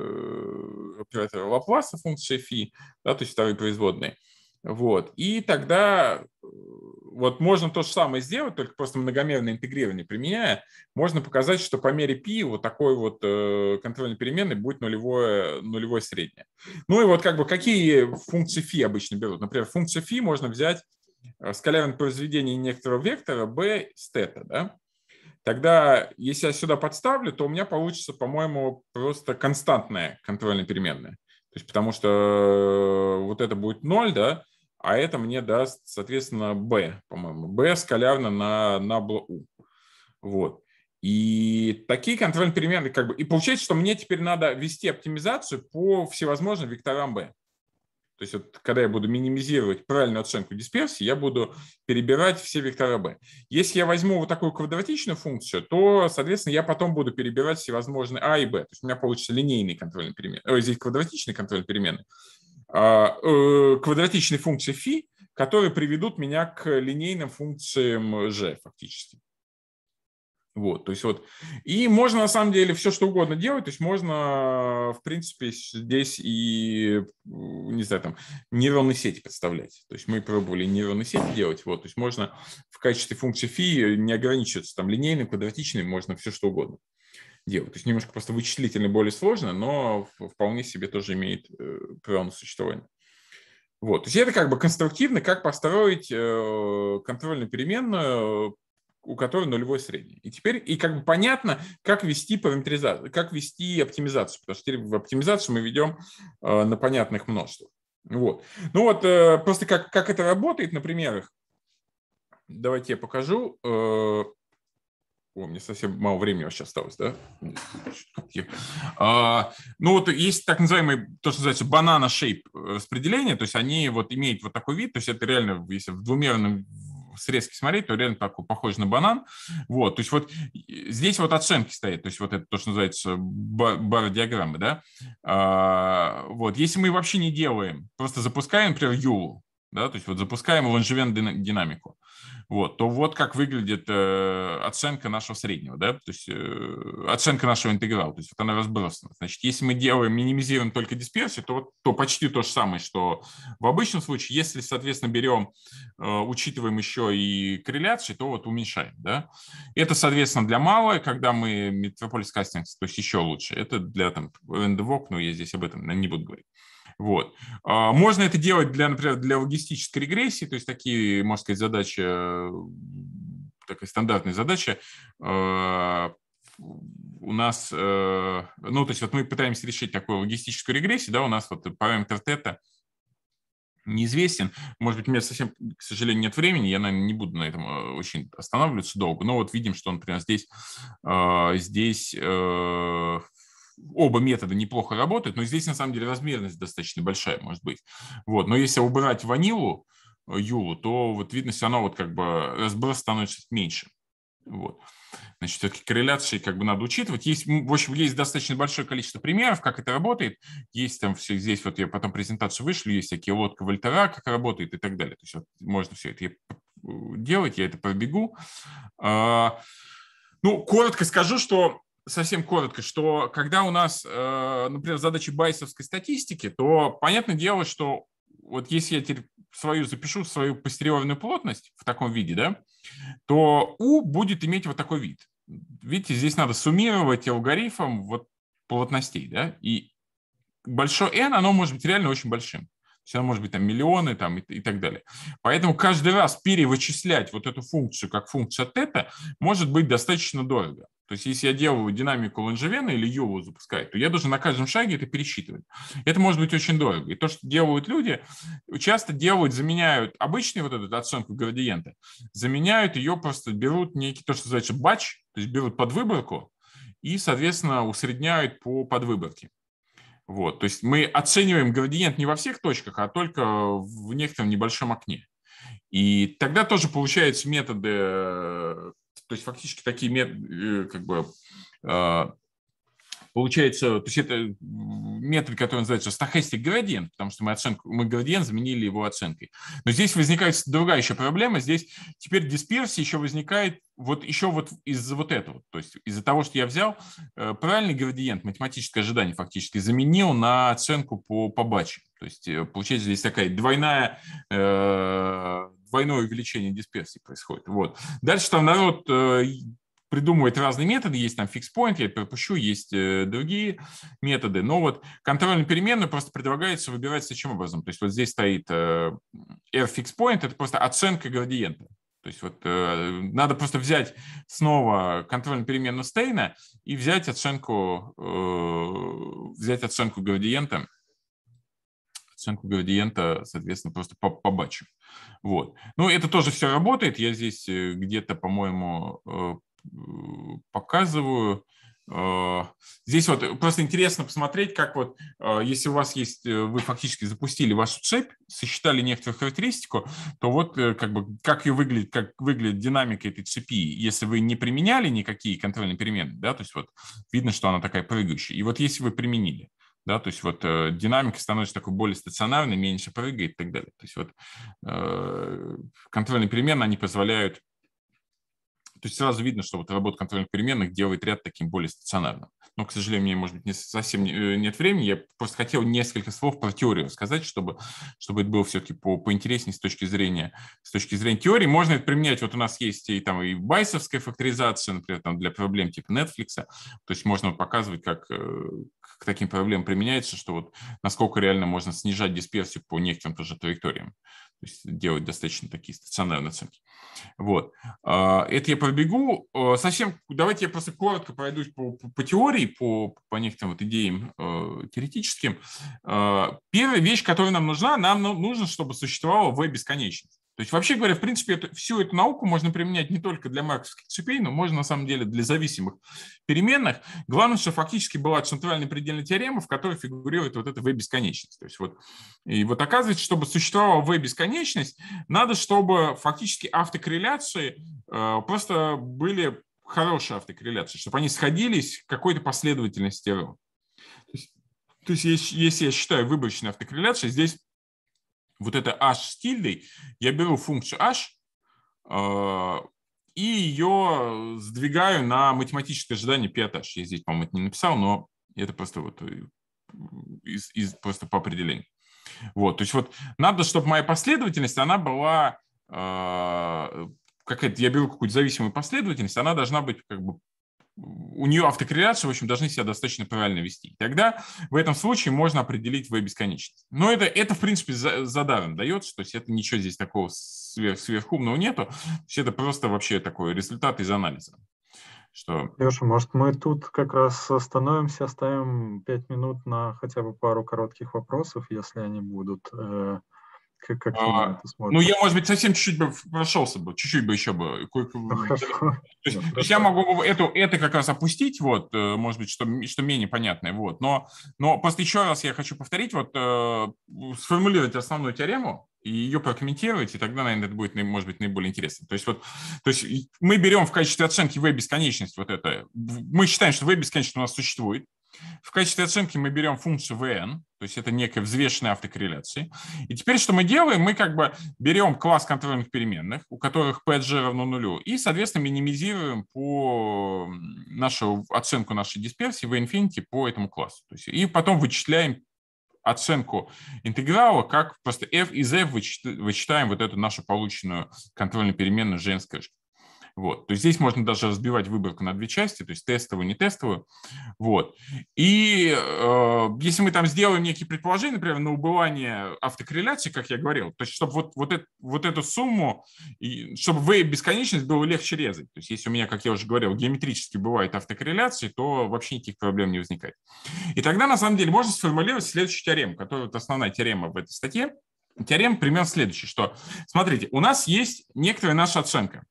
оператор Лапласа функции фи, да, то есть вторые производные. Вот. И тогда э, вот можно то же самое сделать, только просто многомерное интегрирование применяя, можно показать, что по мере пи вот такой вот э, контрольной переменной будет нулевое, нулевое среднее. Ну и вот как бы какие функции φ обычно берут? Например, функцию φ можно взять э, скалярное произведение некоторого вектора b с θ, да? Тогда, если я сюда подставлю, то у меня получится, по-моему, просто константная контрольная переменная. То есть потому что вот это будет 0, да, а это мне даст, соответственно, b, по-моему, b скалярно на, на u. Вот. И такие контрольные перемены, как бы, и получается, что мне теперь надо вести оптимизацию по всевозможным векторам b. То есть вот, когда я буду минимизировать правильную оценку дисперсии, я буду перебирать все вектора b. Если я возьму вот такую квадратичную функцию, то, соответственно, я потом буду перебирать всевозможные a а и b. То есть у меня получится линейный контрольный перемены, ой, здесь квадратичные контрольные перемены. А, э, квадратичной функции φ, которые приведут меня к линейным функциям g фактически. Вот, то есть вот. И можно на самом деле все что угодно делать, то есть можно, в принципе, здесь и, не знаю, там, нейронные сети подставлять. То есть мы пробовали нейронные сети делать, вот, то есть можно в качестве функции φ не ограничиваться там линейным, квадратичным, можно все что угодно делать. То есть немножко просто вычислительно более сложно, но вполне себе тоже имеет э, право на существование. Вот. То есть это как бы конструктивно, как построить э, контрольную переменную, у которой нулевой средний. И теперь, и как бы понятно, как вести параметризацию, как вести оптимизацию, потому что теперь в оптимизацию мы ведем э, на понятных множествах. Вот. Ну вот, просто как, как это работает на примерах. Давайте я покажу. О, мне совсем мало времени вообще осталось, да? А, ну, вот есть так называемые, то, что называется банана-шейп распределение, то есть они вот имеют вот такой вид, то есть это реально, если в двумерном срезке смотреть, то реально такой похож на банан. Вот, то есть вот здесь вот оценки стоят, то есть вот это то, что называется бар-диаграммы, да? А, вот, если мы вообще не делаем, просто запускаем, например, Юлу, да, то есть вот запускаем лонжевен динамику, вот, то вот как выглядит э, оценка нашего среднего, да, то есть э, оценка нашего интеграла, то есть вот она разбросана. Значит, если мы делаем, минимизируем только дисперсию, то, то почти то же самое, что в обычном случае. Если, соответственно, берем, э, учитываем еще и корреляции, то вот уменьшаем, да. Это, соответственно, для малой, когда мы Metropolis Castings, то есть еще лучше. Это для там Endwalk, но я здесь об этом не буду говорить. Вот. А, можно это делать, для, например, для логистической регрессии, то есть такие, можно сказать, задачи, э, такая стандартная задача а, у нас, э, ну, то есть вот мы пытаемся решить такую логистическую регрессию, да, у нас вот параметр тета неизвестен. Может быть, у меня совсем, к сожалению, нет времени, я, наверное, не буду на этом э, очень останавливаться долго, но вот видим, что, например, здесь, а, здесь оба метода неплохо работают, но здесь на самом деле размерность достаточно большая может быть. Вот. Но если убрать ванилу, э, Юлу, то вот видно все равно вот как бы разброс становится меньше. Вот. Значит, все-таки корреляции как бы надо учитывать. Есть, в общем, есть достаточно большое количество примеров, как это работает. Есть там все здесь, вот я потом презентацию вышлю, есть всякие лодка Вольтера, как работает и так далее. То есть вот, можно все это э, делать, я это пробегу. А, ну, коротко скажу, что совсем коротко, что когда у нас, э, например, задачи байсовской статистики, то понятное дело, что вот если я теперь свою запишу, свою постериорную плотность в таком виде, да, то U будет иметь вот такой вид. Видите, здесь надо суммировать алгоритм вот плотностей, да, и большое n, оно может быть реально очень большим. То есть оно может быть там миллионы там, и, и так далее. Поэтому каждый раз перевычислять вот эту функцию как функцию тета может быть достаточно дорого. То есть, если я делаю динамику Лонжевена или его запускаю, то я должен на каждом шаге это пересчитывать. Это может быть очень дорого. И то, что делают люди, часто делают, заменяют обычный вот этот оценку градиента, заменяют ее просто, берут некий, то, что называется батч, то есть берут подвыборку и, соответственно, усредняют по подвыборке. Вот, то есть мы оцениваем градиент не во всех точках, а только в некотором небольшом окне. И тогда тоже получаются методы э, то есть фактически такие э, как бы а, получается, то есть это метод, который называется стахастик градиент, потому что мы оценку, мы градиент заменили его оценкой. Но здесь возникает другая еще проблема. Здесь теперь дисперсия еще возникает вот еще вот из-за вот этого. То есть из-за того, что я взял э, правильный градиент, математическое ожидание фактически заменил на оценку по, по батчу. То есть э, получается здесь такая двойная э, двойное увеличение дисперсии происходит. Вот. Дальше там народ э, придумывает разные методы. Есть там фикс-поинт, я пропущу, есть э, другие методы. Но вот контрольную переменную просто предлагается выбирать следующим образом. То есть вот здесь стоит э, r фикс-поинт, это просто оценка градиента. То есть вот э, надо просто взять снова контрольную переменную Стейна и взять оценку, э, взять оценку градиента оценку градиента, соответственно, просто по, Вот. Ну, это тоже все работает. Я здесь э, где-то, по-моему, э, показываю. Э, здесь вот просто интересно посмотреть, как вот, если у вас есть, вы фактически запустили вашу цепь, сосчитали некоторую характеристику, то вот как бы как ее выглядит, как выглядит динамика этой цепи, если вы не применяли никакие контрольные перемены, да, то есть вот видно, что она такая прыгающая. И вот если вы применили, да, то есть вот э, динамика становится такой более стационарной, меньше прыгает и так далее. То есть вот э, контрольные перемены, они позволяют то есть сразу видно, что вот работа контрольных переменных делает ряд таким более стационарным. Но, к сожалению, мне, может быть, не совсем э, нет времени. Я просто хотел несколько слов про теорию сказать, чтобы, чтобы это было все-таки по, поинтереснее с точки зрения, с точки зрения теории. Можно это применять. Вот у нас есть и там и байсовская факторизация, например, там, для проблем типа Netflix. То есть можно показывать, как э, к таким проблемам применяется, что вот насколько реально можно снижать дисперсию по некоторым тоже траекториям то есть делать достаточно такие стационарные оценки. Вот. А, это я пробегу. А, совсем, давайте я просто коротко пройдусь по, по, по теории, по, по некоторым вот идеям а, теоретическим. первая вещь, которая нам нужна, нам ну, нужно, чтобы существовала V бесконечность то есть, вообще говоря, в принципе, это, всю эту науку можно применять не только для марксовских цепей, но можно, на самом деле, для зависимых переменных. Главное, что фактически была центральная предельная теорема, в которой фигурирует вот эта v-бесконечность. То есть, вот, и вот оказывается, чтобы существовала v-бесконечность, надо, чтобы фактически автокорреляции э, просто были хорошие автокорреляции, чтобы они сходились в какой-то последовательности. То есть, то есть если я считаю выборочную автокорреляцию, здесь вот это h с тильдой, я беру функцию h э, и ее сдвигаю на математическое ожидание pi от h. Я здесь, по-моему, это не написал, но это просто вот э, из, из, просто по определению. Вот, то есть вот надо, чтобы моя последовательность, она была э, какая-то, я беру какую-то зависимую последовательность, она должна быть как бы у нее автокорреляции, в общем, должны себя достаточно правильно вести. тогда в этом случае можно определить V бесконечность. Но это, это в принципе, за, за дается, то есть это ничего здесь такого сверх, сверхумного нету, то есть это просто вообще такой результат из анализа. Что... Леша, может, мы тут как раз остановимся, оставим пять минут на хотя бы пару коротких вопросов, если они будут. Э, как, как а, ты смотришь? Ну, я, может быть, совсем чуть-чуть бы прошелся бы, чуть-чуть бы еще бы. Ну, ну, то есть, я могу эту, это как раз опустить, вот, э, может быть, что, что менее понятное, вот. Но, но просто еще раз я хочу повторить, вот, э, сформулировать основную теорему, и ее прокомментировать, и тогда, наверное, это будет, может быть, наиболее интересно. То есть вот, то есть мы берем в качестве оценки V бесконечность вот это. Мы считаем, что V бесконечность у нас существует, в качестве оценки мы берем функцию vn, то есть это некая взвешенная автокорреляция. И теперь что мы делаем? Мы как бы берем класс контрольных переменных, у которых pg равно нулю, и, соответственно, минимизируем по нашу оценку нашей дисперсии v infinity по этому классу. То есть, и потом вычисляем оценку интеграла, как просто f из f вычитаем вот эту нашу полученную контрольную переменную g с вот. То есть здесь можно даже разбивать выборку на две части, то есть тестовую, не тестовую. Вот. И э, если мы там сделаем некие предположения, например, на убывание автокорреляции, как я говорил, то есть чтобы вот, вот, это, вот эту сумму, и, чтобы в бесконечность было легче резать. То есть если у меня, как я уже говорил, геометрически бывает автокорреляции, то вообще никаких проблем не возникает. И тогда, на самом деле, можно сформулировать следующую теорему, которая вот основная теорема в этой статье. Теорема примерно следующая, что, смотрите, у нас есть некоторая наша оценка.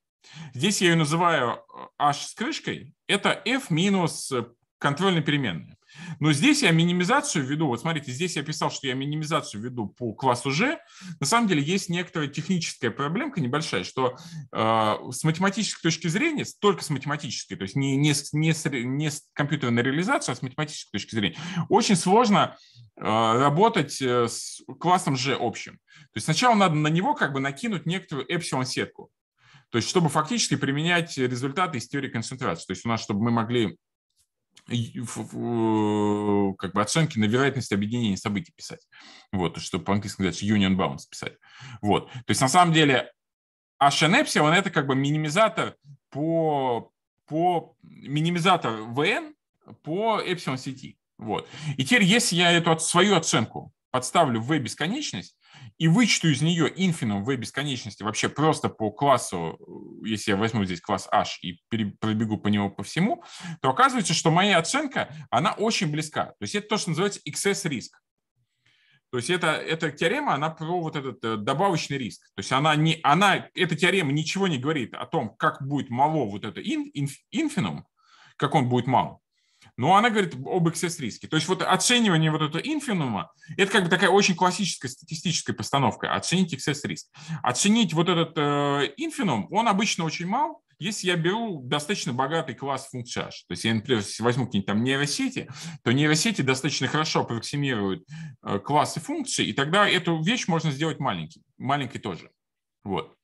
Здесь я ее называю э, h с крышкой. Это f минус э, контрольной переменной. Но здесь я минимизацию веду, вот смотрите, здесь я писал, что я минимизацию веду по классу G. На самом деле есть некоторая техническая проблемка небольшая, что э, с математической точки зрения, только с математической, то есть не, не, не, с, не с компьютерной реализацией, а с математической точки зрения, очень сложно э, работать э, с классом G общим. То есть сначала надо на него как бы накинуть некоторую эпсилон-сетку. То есть, чтобы фактически применять результаты из теории концентрации. То есть у нас, чтобы мы могли э, как бы оценки на вероятность объединения событий писать. Вот, чтобы по-английски называется union bounds писать. Вот. То есть на самом деле Ашен он это как бы минимизатор по, по минимизатор vn по эпсилон сети. Вот. И теперь, если я эту свою оценку подставлю в V бесконечность, и вычту из нее инфинум v бесконечности вообще просто по классу, э, если я возьму здесь класс h и пробегу по нему по всему, то оказывается, что моя оценка, она очень близка. То есть это то, что называется excess риск. То есть это, эта теорема, она про вот этот э, добавочный риск. То есть она не, она, эта теорема ничего не говорит о том, как будет мало вот это инфинум, как он будет мал. Но она говорит об эксцесс-риске. То есть вот оценивание вот этого инфинума – это как бы такая очень классическая статистическая постановка – оценить эксцесс-риск. Оценить вот этот э, инфинум, он обычно очень мал, если я беру достаточно богатый класс функцияж, то есть я, например, возьму какие-нибудь там нейросети, то нейросети достаточно хорошо аппроксимируют э, классы функций, и тогда эту вещь можно сделать маленький, маленькой тоже. Вот.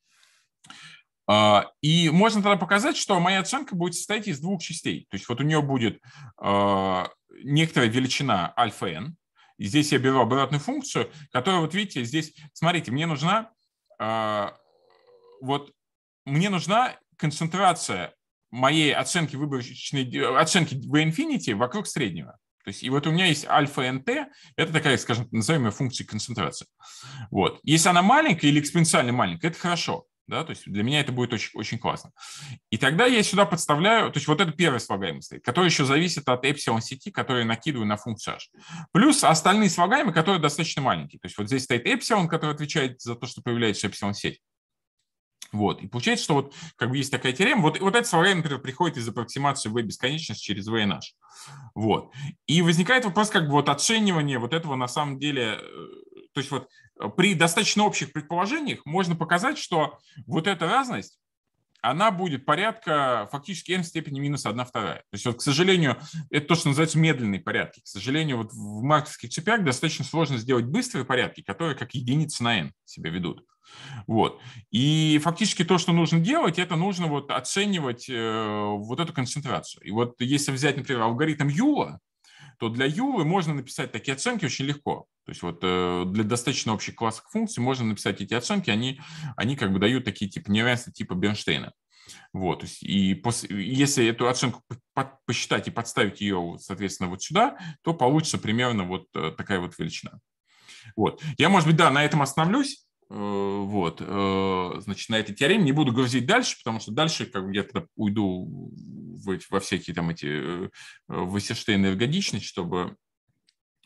А, и можно тогда показать, что моя оценка будет состоять из двух частей. То есть вот у нее будет а, некоторая величина альфа n. И здесь я беру обратную функцию, которая, вот видите, здесь, смотрите, мне нужна а, вот мне нужна концентрация моей оценки выборочной, оценки в infinity вокруг среднего. То есть, и вот у меня есть альфа нт, это такая, скажем, называемая функция концентрации. Вот. Если она маленькая или экспоненциально маленькая, это хорошо да, то есть для меня это будет очень, очень классно. И тогда я сюда подставляю, то есть вот это первая слагаемый стоит, который еще зависит от эпсилон сети, который я накидываю на функцию h. Плюс остальные слагаемые, которые достаточно маленькие. То есть вот здесь стоит эпсилон, который отвечает за то, что появляется эпсилон сеть. Вот. И получается, что вот как бы есть такая теорема. Вот, вот это слагаемое, например, приходит из аппроксимации v бесконечность через v и наш. Вот. И возникает вопрос как бы вот оценивание вот этого на самом деле... Э, то есть вот при достаточно общих предположениях можно показать, что вот эта разность, она будет порядка фактически n в степени минус 1 вторая. То есть, вот, к сожалению, это то, что называется медленные порядки. К сожалению, вот в марксовских цепях достаточно сложно сделать быстрые порядки, которые как единицы на n себя ведут. Вот. И фактически то, что нужно делать, это нужно вот оценивать э, вот эту концентрацию. И вот если взять, например, алгоритм Юла, то для Юлы можно написать такие оценки очень легко. То есть вот э, для достаточно общих классов функций можно написать эти оценки, они, они как бы дают такие типа неравенства типа Бернштейна. Вот, и после, если эту оценку посчитать и подставить ее, соответственно, вот сюда, то получится примерно вот э, такая вот величина. Вот. Я, может быть, да, на этом остановлюсь. Э, вот, э, значит, на этой теореме не буду грузить дальше, потому что дальше как бы, я тогда уйду в, во всякие там эти э, Вассерштейны и чтобы...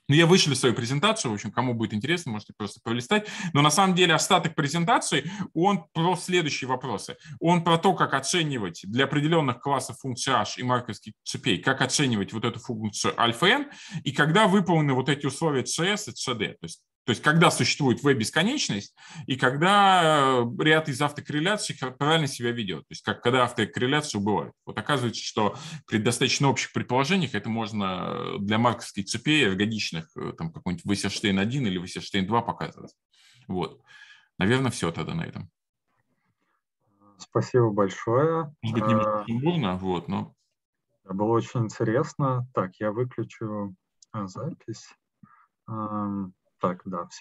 Ну, я вышлю свою презентацию, в общем, кому будет интересно, можете просто пролистать. Но на самом деле остаток презентации, он про следующие вопросы. Он про то, как оценивать для определенных классов функции H и марковских цепей, как оценивать вот эту функцию альфа n, и когда выполнены вот эти условия CS и CD. То есть то есть, когда существует V-бесконечность и когда э, ряд из автокорреляций правильно себя ведет. То есть, как, когда автокорреляции убывают. Вот оказывается, что при достаточно общих предположениях это можно для марковской цепи эргодичных, э, там какой-нибудь Вейсерштейн-1 или Вейсерштейн-2 показывать. Вот. Наверное, все тогда на этом. Спасибо большое. Может быть, немного сумбурно, а, вот, но... Было очень интересно. Так, я выключу а, запись так, да, все